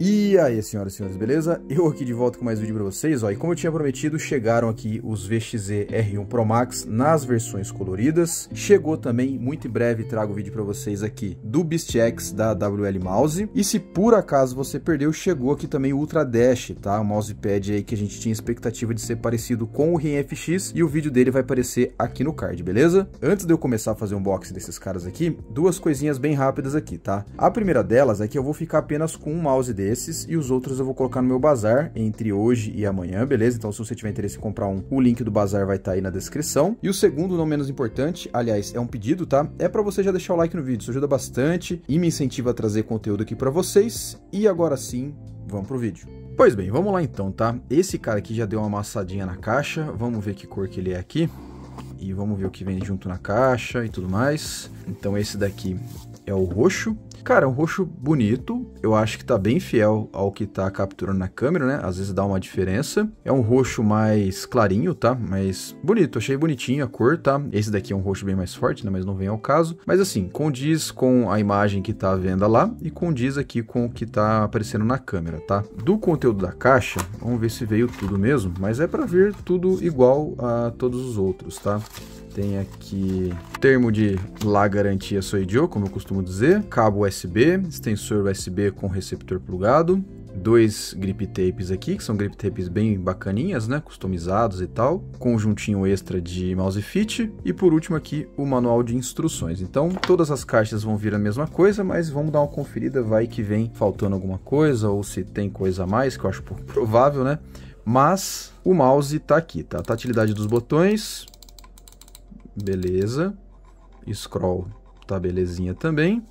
E aí, senhoras e senhores, beleza? Eu aqui de volta com mais vídeo para vocês, ó. E como eu tinha prometido, chegaram aqui os VXZ R1 Pro Max nas versões coloridas. Chegou também, muito em breve trago o vídeo para vocês aqui do Beast X da WL Mouse. E se por acaso você perdeu, chegou aqui também o Ultra Dash, tá? O mousepad aí que a gente tinha expectativa de ser parecido com o Rim FX e o vídeo dele vai aparecer aqui no card, beleza? Antes de eu começar a fazer um unboxing desses caras aqui, duas coisinhas bem rápidas aqui, tá? A primeira delas é que eu vou ficar apenas com um mouse dele desses e os outros eu vou colocar no meu bazar entre hoje e amanhã, beleza? Então se você tiver interesse em comprar um, o link do bazar vai estar tá aí na descrição. E o segundo, não menos importante, aliás, é um pedido, tá? É para você já deixar o like no vídeo, isso ajuda bastante e me incentiva a trazer conteúdo aqui para vocês. E agora sim, vamos pro vídeo. Pois bem, vamos lá então, tá? Esse cara aqui já deu uma amassadinha na caixa, vamos ver que cor que ele é aqui e vamos ver o que vem junto na caixa e tudo mais. Então esse daqui é o roxo. Cara, é um roxo bonito, eu acho que tá bem fiel ao que tá capturando na câmera, né? Às vezes dá uma diferença. É um roxo mais clarinho, tá? Mas bonito, achei bonitinho a cor, tá? Esse daqui é um roxo bem mais forte, né? Mas não vem ao caso. Mas assim, condiz com a imagem que tá à venda lá e condiz aqui com o que tá aparecendo na câmera, tá? Do conteúdo da caixa, vamos ver se veio tudo mesmo, mas é pra ver tudo igual a todos os outros, tá? Tem aqui termo de lá garantia Soidio, como eu costumo dizer, cabo USB, extensor USB com receptor plugado, dois grip tapes aqui, que são grip tapes bem bacaninhas, né, customizados e tal, conjuntinho extra de mouse fit e por último aqui o manual de instruções. Então, todas as caixas vão vir a mesma coisa, mas vamos dar uma conferida, vai que vem faltando alguma coisa ou se tem coisa a mais, que eu acho pouco provável, né? Mas o mouse tá aqui, tá? A tatilidade dos botões, Beleza. Scroll tá belezinha também.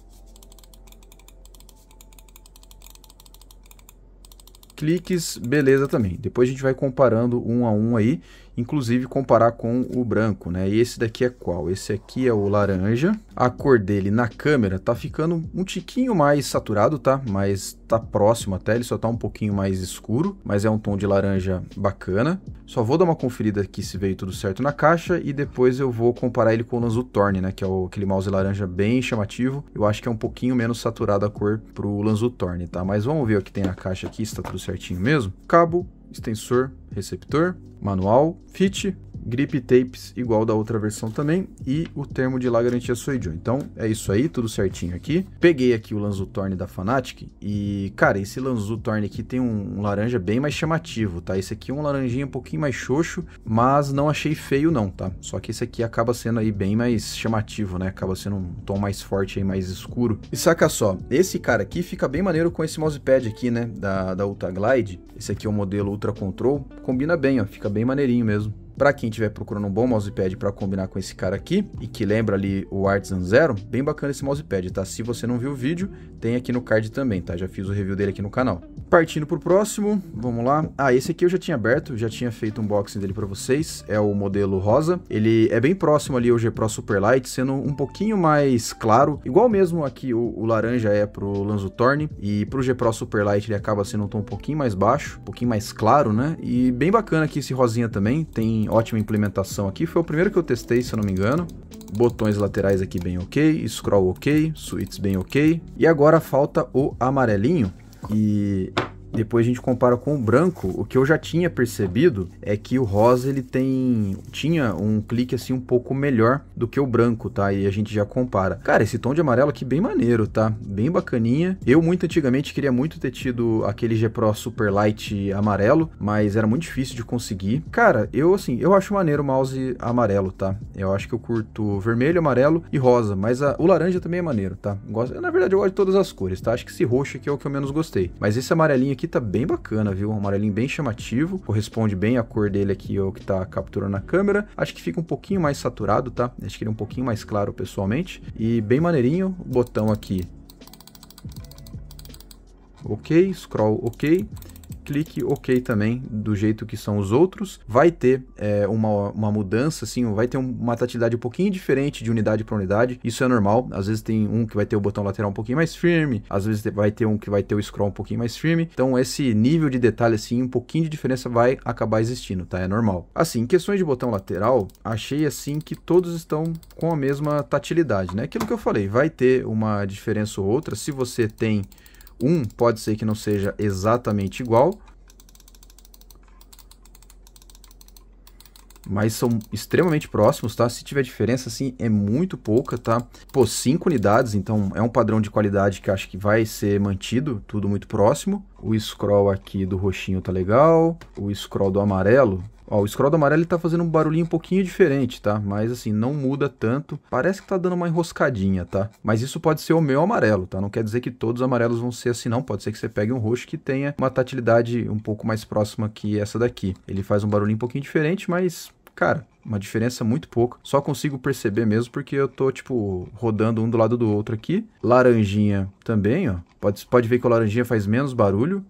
Cliques, beleza também. Depois a gente vai comparando um a um aí inclusive comparar com o branco, né? E esse daqui é qual? Esse aqui é o laranja. A cor dele na câmera tá ficando um tiquinho mais saturado, tá? Mas tá próximo até, ele só tá um pouquinho mais escuro, mas é um tom de laranja bacana. Só vou dar uma conferida aqui se veio tudo certo na caixa e depois eu vou comparar ele com o Lanzu Torne, né? Que é o, aquele mouse laranja bem chamativo. Eu acho que é um pouquinho menos saturado a cor pro Lanzu Torne, tá? Mas vamos ver o que tem na caixa aqui, se tá tudo certinho mesmo. Cabo extensor, receptor, manual, fit, grip tapes igual da outra versão também e o termo de lá garantia Soijo. Então é isso aí, tudo certinho aqui. Peguei aqui o Lanzu da Fanatic e, cara, esse Lanzu aqui tem um, um, laranja bem mais chamativo, tá? Esse aqui é um laranjinha um pouquinho mais xoxo, mas não achei feio não, tá? Só que esse aqui acaba sendo aí bem mais chamativo, né? Acaba sendo um tom mais forte aí, mais escuro. E saca só, esse cara aqui fica bem maneiro com esse mousepad aqui, né? Da, da Ultra Glide. Esse aqui é o modelo Ultra Control. Combina bem, ó. Fica bem maneirinho mesmo. Para quem estiver procurando um bom mousepad para combinar com esse cara aqui, e que lembra ali o Artisan Zero, bem bacana esse mousepad, tá? Se você não viu o vídeo, tem aqui no card também, tá? Já fiz o review dele aqui no canal. Partindo pro próximo, vamos lá. Ah, esse aqui eu já tinha aberto, já tinha feito um unboxing dele para vocês, é o modelo rosa. Ele é bem próximo ali ao G Pro Superlight, sendo um pouquinho mais claro, igual mesmo aqui o, o laranja é pro Lanzo Torne, e pro G Pro Superlight ele acaba sendo um tom um pouquinho mais baixo, um pouquinho mais claro, né? E bem bacana aqui esse rosinha também, tem ótima implementação aqui. Foi o primeiro que eu testei, se eu não me engano. Botões laterais aqui bem ok, scroll ok, suítes bem ok. E agora falta o amarelinho. E depois a gente compara com o branco, o que eu já tinha percebido é que o rosa ele tem tinha um clique assim um pouco melhor do que o branco, tá? E a gente já compara. Cara, esse tom de amarelo aqui bem maneiro, tá? Bem bacaninha. Eu muito antigamente queria muito ter tido aquele G Pro Super Light amarelo, mas era muito difícil de conseguir. Cara, eu assim, eu acho maneiro o mouse amarelo, tá? Eu acho que eu curto vermelho, amarelo e rosa, mas a, o laranja também é maneiro, tá? Gosto, na verdade eu gosto de todas as cores, tá? Acho que esse roxo aqui é o que eu menos gostei. Mas esse amarelinho aqui aqui tá bem bacana, viu? Um amarelinho bem chamativo, corresponde bem à cor dele aqui, o que tá capturando a câmera. Acho que fica um pouquinho mais saturado, tá? Acho que ele é um pouquinho mais claro pessoalmente. E bem maneirinho, botão aqui ok, scroll ok, clique OK também, do jeito que são os outros, vai ter é, uma, uma mudança, assim, vai ter uma tatilidade um pouquinho diferente de unidade para unidade, isso é normal, às vezes tem um que vai ter o botão lateral um pouquinho mais firme, às vezes vai ter um que vai ter o scroll um pouquinho mais firme, então esse nível de detalhe, assim, um pouquinho de diferença vai acabar existindo, tá? É normal. Assim, em questões de botão lateral, achei, assim, que todos estão com a mesma tatilidade, né? Aquilo que eu falei, vai ter uma diferença ou outra, se você tem 1 pode ser que não seja exatamente igual, mas são extremamente próximos, tá? Se tiver diferença, assim, é muito pouca, tá? Pô, 5 unidades, então é um padrão de qualidade que acho que vai ser mantido, tudo muito próximo. O scroll aqui do roxinho tá legal. O scroll do amarelo Ó, o scroll do amarelo está fazendo um barulhinho um pouquinho diferente, tá? Mas assim, não muda tanto. Parece que está dando uma enroscadinha, tá? Mas isso pode ser o meu amarelo, tá? Não quer dizer que todos os amarelos vão ser assim, não. Pode ser que você pegue um roxo que tenha uma tatilidade um pouco mais próxima que essa daqui. Ele faz um barulhinho um pouquinho diferente, mas cara, uma diferença muito pouca. Só consigo perceber mesmo porque eu tô, tipo, rodando um do lado do outro aqui. Laranjinha também, ó. Pode, pode ver que o laranjinha faz menos barulho.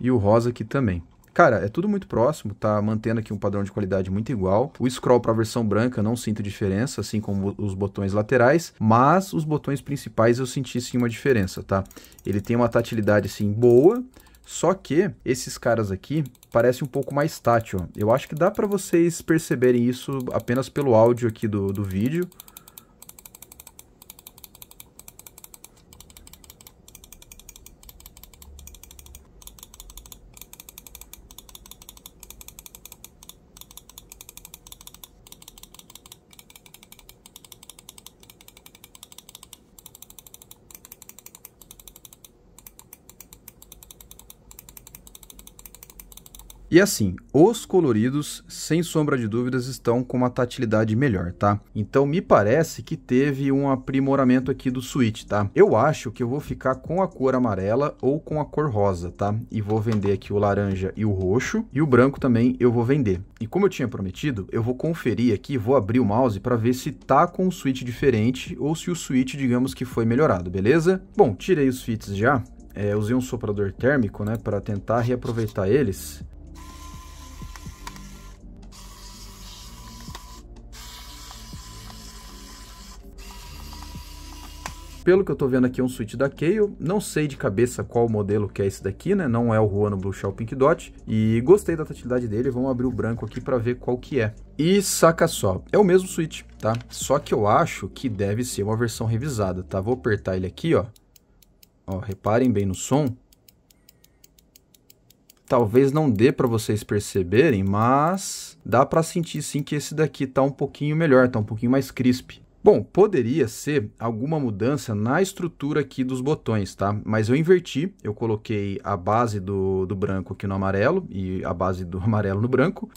E o rosa aqui também. Cara, é tudo muito próximo, tá mantendo aqui um padrão de qualidade muito igual. O scroll para a versão branca não sinto diferença, assim como os botões laterais, mas os botões principais eu senti sim uma diferença, tá? Ele tem uma tatilidade assim boa, só que esses caras aqui parecem um pouco mais tátil. Eu acho que dá para vocês perceberem isso apenas pelo áudio aqui do, do vídeo. E assim, os coloridos, sem sombra de dúvidas, estão com uma tatilidade melhor, tá? Então me parece que teve um aprimoramento aqui do Switch, tá? Eu acho que eu vou ficar com a cor amarela ou com a cor rosa, tá? E vou vender aqui o laranja e o roxo, e o branco também eu vou vender. E como eu tinha prometido, eu vou conferir aqui, vou abrir o mouse para ver se tá com um switch diferente ou se o switch, digamos que foi melhorado, beleza? Bom, tirei os fits já, é, usei um soprador térmico, né, para tentar reaproveitar eles. Pelo que eu tô vendo aqui é um suíte da Keio, não sei de cabeça qual modelo que é esse daqui, né? Não é o Ruano Blue Shell Pink Dot. E gostei da tatilidade dele, vamos abrir o branco aqui para ver qual que é. E saca só, é o mesmo suíte, tá? Só que eu acho que deve ser uma versão revisada, tá? Vou apertar ele aqui, ó. Ó, reparem bem no som talvez não dê para vocês perceberem, mas dá para sentir sim que esse daqui tá um pouquinho melhor, tá um pouquinho mais crisp. Bom, poderia ser alguma mudança na estrutura aqui dos botões, tá? Mas eu inverti, eu coloquei a base do, do branco aqui no amarelo e a base do amarelo no branco.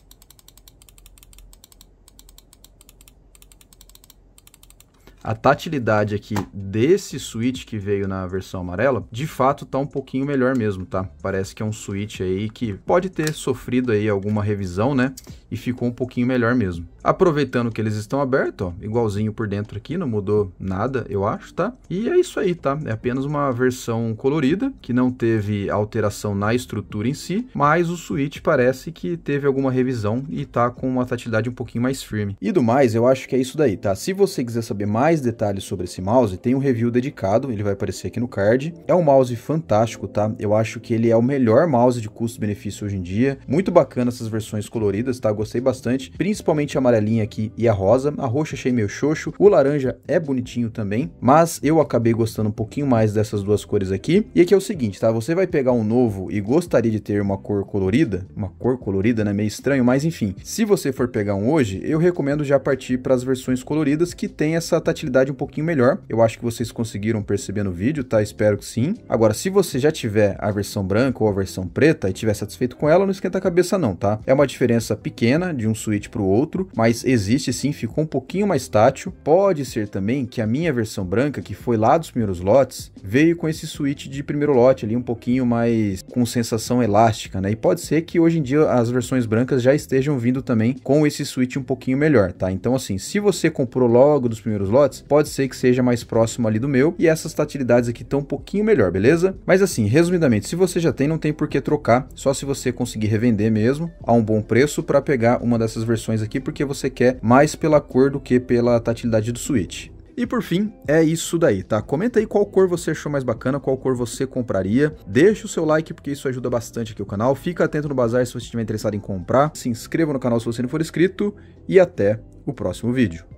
a tatilidade aqui desse switch que veio na versão amarela, de fato tá um pouquinho melhor mesmo, tá? Parece que é um switch aí que pode ter sofrido aí alguma revisão, né? E ficou um pouquinho melhor mesmo aproveitando que eles estão abertos, ó, igualzinho por dentro aqui, não mudou nada, eu acho, tá? E é isso aí, tá? É apenas uma versão colorida, que não teve alteração na estrutura em si, mas o Switch parece que teve alguma revisão e tá com uma tatilidade um pouquinho mais firme. E do mais, eu acho que é isso daí, tá? Se você quiser saber mais detalhes sobre esse mouse, tem um review dedicado, ele vai aparecer aqui no card. É um mouse fantástico, tá? Eu acho que ele é o melhor mouse de custo-benefício hoje em dia. Muito bacana essas versões coloridas, tá? Gostei bastante, principalmente amarelo amarelinha aqui e a rosa. A roxa achei meio xoxo. O laranja é bonitinho também, mas eu acabei gostando um pouquinho mais dessas duas cores aqui. E aqui é o seguinte, tá? Você vai pegar um novo e gostaria de ter uma cor colorida, uma cor colorida, né? Meio estranho, mas enfim. Se você for pegar um hoje, eu recomendo já partir para as versões coloridas que tem essa tatilidade um pouquinho melhor. Eu acho que vocês conseguiram perceber no vídeo, tá? Espero que sim. Agora, se você já tiver a versão branca ou a versão preta e tiver satisfeito com ela, não esquenta a cabeça não, tá? É uma diferença pequena de um switch para o outro, mas mas existe sim, ficou um pouquinho mais tátil. Pode ser também que a minha versão branca, que foi lá dos primeiros lotes, veio com esse switch de primeiro lote ali um pouquinho mais com sensação elástica, né? E pode ser que hoje em dia as versões brancas já estejam vindo também com esse switch um pouquinho melhor, tá? Então assim, se você comprou logo dos primeiros lotes, pode ser que seja mais próximo ali do meu e essas tatilidades aqui estão um pouquinho melhor, beleza? Mas assim, resumidamente, se você já tem, não tem por que trocar, só se você conseguir revender mesmo a um bom preço para pegar uma dessas versões aqui, porque você quer mais pela cor do que pela tatilidade do Switch. E por fim, é isso daí, tá? Comenta aí qual cor você achou mais bacana, qual cor você compraria. Deixa o seu like, porque isso ajuda bastante aqui o canal. Fica atento no bazar se você estiver interessado em comprar. Se inscreva no canal se você não for inscrito. E até o próximo vídeo.